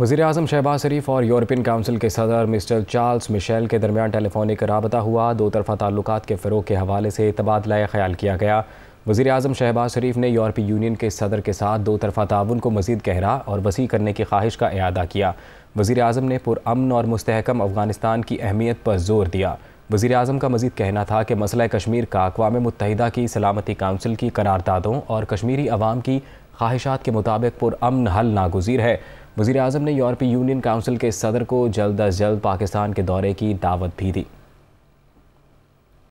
वजी अजम शहबाज शरीफ और यूरोपियन काउंसिल के सदर मिस्टर चार्ल्स मिशेल के दरमियान टेलीफोनिक रबता हुआ दो तरफा ताल्लुक के फ़रोग के हवाले से तबादला ख्याल किया गया वज़ी अजम शहबाज शरीफ ने यूरोपी यूनियन के सदर के साथ दो तरफा ताउन को मजीद गहरा और वसी करने की ख्वाहिश का अदा किया वज़ी अजम ने पुरन और मस्तकम अफगानिस्तान की अहमियत पर जोर दिया वज़ी अजम का मजीद कहना था कि मसला कश्मीर का अकवा मुतहद की सलामती काउंसिल की करारदादों और कश्मीरी अवाम की ख्वाहिशात के मुताबिक पुरन हल नागजीर है वज़ी अजम ने यूरोपीय यूनियन काउंसिल के सदर को जल्द अज जल्द पाकिस्तान के दौरे की दावत भी दी